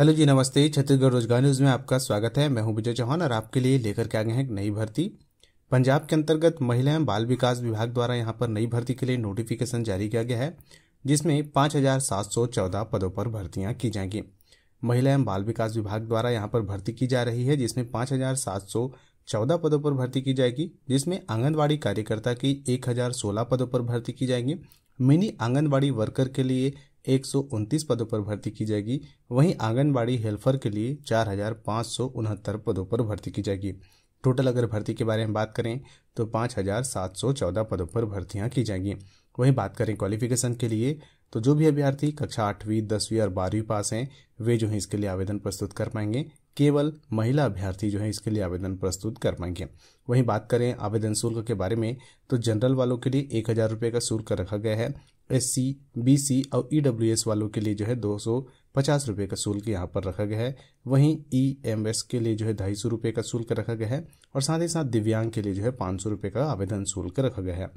hello जी नमस्ते छत्तीसगढ़ रोजगार news में आपका स्वागत है मैं हूं विजय चौहान और आपके लिए लेकर के आ गए हैं एक नई भर्ती पंजाब के अंतर्गत महिला एवं बाल विकास विभाग द्वारा यहां पर नई भर्ती के लिए नोटिफिकेशन जारी किया गया है जिसमें पाँच पदों पर भर्तियाँ की जाएंगी महिला एवं बाल विकास विभाग द्वारा यहाँ पर भर्ती की जा रही है जिसमें पाँच पदों पर भर्ती की जाएगी जिसमें आंगनबाड़ी कार्यकर्ता की एक पदों पर भर्ती की जाएंगी मिनी आंगनबाड़ी वर्कर के लिए एक पदों पर भर्ती की जाएगी वहीं आंगनबाड़ी हेल्पर के लिए चार पदों पर भर्ती की जाएगी टोटल अगर भर्ती के बारे में बात करें तो 5,714 पदों पर भर्तियां की जाएंगी वहीं बात करें क्वालिफिकेशन के लिए तो जो भी अभ्यर्थी कक्षा आठवीं दसवीं और बारहवीं पास हैं वे जो है इसके लिए आवेदन प्रस्तुत कर पाएंगे केवल महिला अभ्यर्थी जो है इसके लिए आवेदन प्रस्तुत कर पाएंगे वहीं बात करें आवेदन शुल्क के बारे में तो जनरल वालों के लिए एक हज़ार रुपये का शुल्क रखा गया है एस सी बी सी और ई डब्ल्यू एस वालों के लिए जो है दो सौ पचास रुपये का शुल्क यहाँ पर रखा गया है वहीं ई एम एस के लिए जो है ढाई सौ रुपये का शुल्क रखा गया है और साथ ही साथ दिव्यांग के लिए जो है पाँच सौ रुपये का आवेदन शुल्क रखा गया है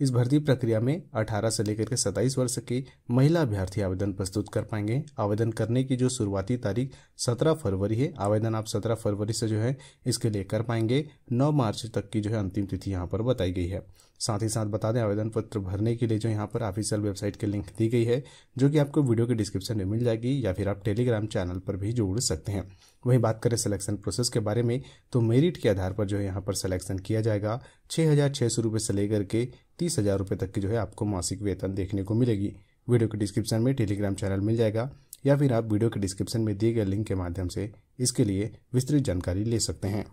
इस भर्ती प्रक्रिया में 18 से लेकर के 27 वर्ष के महिला अभ्यर्थी आवेदन प्रस्तुत कर पाएंगे आवेदन करने की जो शुरुआती तारीख 17 फरवरी है आवेदन आप 17 फरवरी से जो है इसके लिए कर पाएंगे 9 मार्च तक की जो है अंतिम तिथि यहाँ पर बताई गई है साथ ही साथ बता दें आवेदन पत्र भरने के लिए जो यहाँ पर ऑफिशियल वेबसाइट की लिंक दी गई है जो कि आपको वीडियो के डिस्क्रिप्शन में मिल जाएगी या फिर आप टेलीग्राम चैनल पर भी जुड़ सकते हैं वहीं बात करें सिलेक्शन प्रोसेस के बारे में तो मेरिट के आधार पर जो है यहाँ पर सिलेक्शन किया जाएगा छः हज़ार छः सौ रुपये से लेकर के तीस हज़ार रुपये तक की जो है आपको मासिक वेतन देखने को मिलेगी वीडियो के डिस्क्रिप्शन में टेलीग्राम चैनल मिल जाएगा या फिर आप वीडियो के डिस्क्रिप्शन में दिए गए लिंक के माध्यम से इसके लिए विस्तृत जानकारी ले सकते हैं